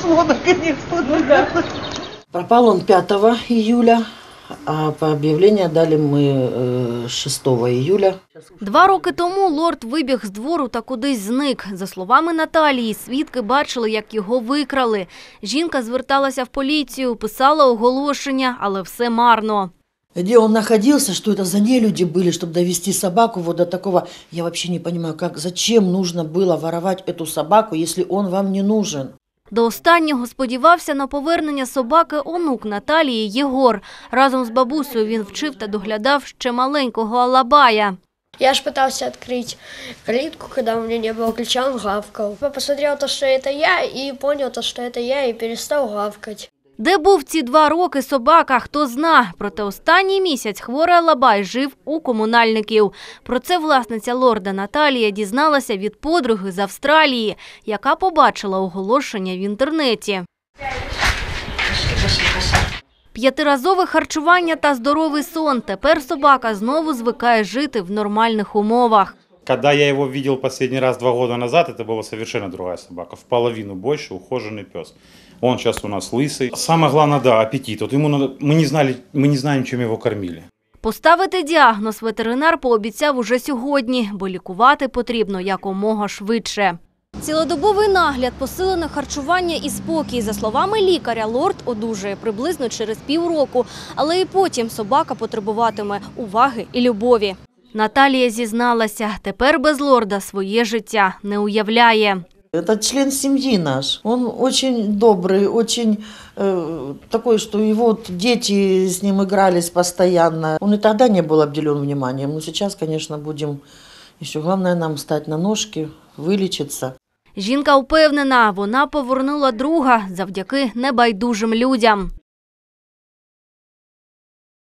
смешно, конечно. Ну, да. Пропал он 5 июля. А по об'явлення дали ми 6 э, июля. Два роки тому лорд вибіг з двору та кудись зник. За словами Наталії, свідки бачили, як його викрали. Жінка зверталася в поліцію, писала оголошення, але все марно. Де він знаходився, що це за нелюді були, щоб довести собаку до такого. Я взагалі не розумію, зачем потрібно було воровать эту собаку, якщо він вам не нужен. До останнього сподівався на повернення собаки онук Наталії Єгор. Разом з бабусею він вчив та доглядав ще маленького Алабая. Я ж пытался открыть калитку, когда у меня не было ключа, он гавкал. Я посмотрел то, что это я, и понял то, что это я, и перестал гавкать. Де був ці два роки собака, хто зна. Проте останній місяць хвора лабай жив у комунальників. Про це власниця лорда Наталія дізналася від подруги з Австралії, яка побачила оголошення в інтернеті. П'ятиразове харчування та здоровий сон. Тепер собака знову звикає жити в нормальних умовах. Когда я его видел последний раз два года назад, это была совершенно другая собака, в половину больше ухоженный пес. Он сейчас у нас лысый. Самое главное, да, аппетит. Вот ему надо, мы не знали, мы не знаем, чем его кормили. Поставити діагноз ветеринар пообіцяв уже сьогодні, бо лікувати потрібно якомога швидше. Цілодобовий нагляд, посилене харчування і спокій. За словами лікаря, лорд одужає приблизно через півроку, але і потім собака потребуватиме уваги і любові. Наталія зізналася, тепер без лорда своє життя не уявляє. Це член сім'ї наш. Він очень добрий, очень э, такий, що что его вот дети ним игрались постоянно. Он и тоді не был обделен вниманием, но сейчас, конечно, будем еще главное нам стати на ножки, вилічитися. Жінка впевнена, вона повернула друга завдяки небайдужим людям.